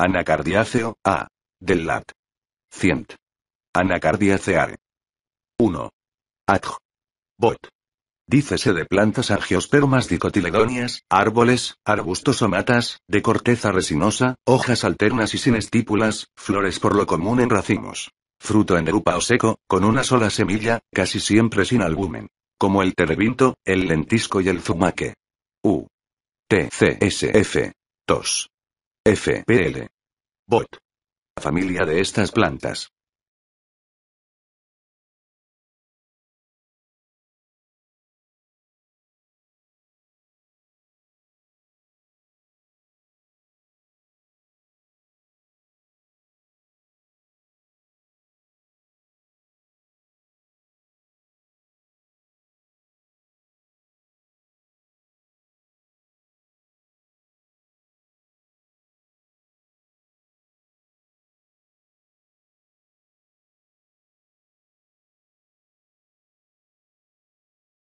Anacardiaceo, A. Del lat. Cient. Anacardiaceae. 1. Adj. Bot. Dícese de plantas argiospermas dicotiledonias, árboles, arbustos o matas, de corteza resinosa, hojas alternas y sin estípulas, flores por lo común en racimos. Fruto en drupa o seco, con una sola semilla, casi siempre sin albumen. Como el terebinto, el lentisco y el zumaque. U. T. C. S. F. 2. FPL. Bot. La Familia de estas plantas.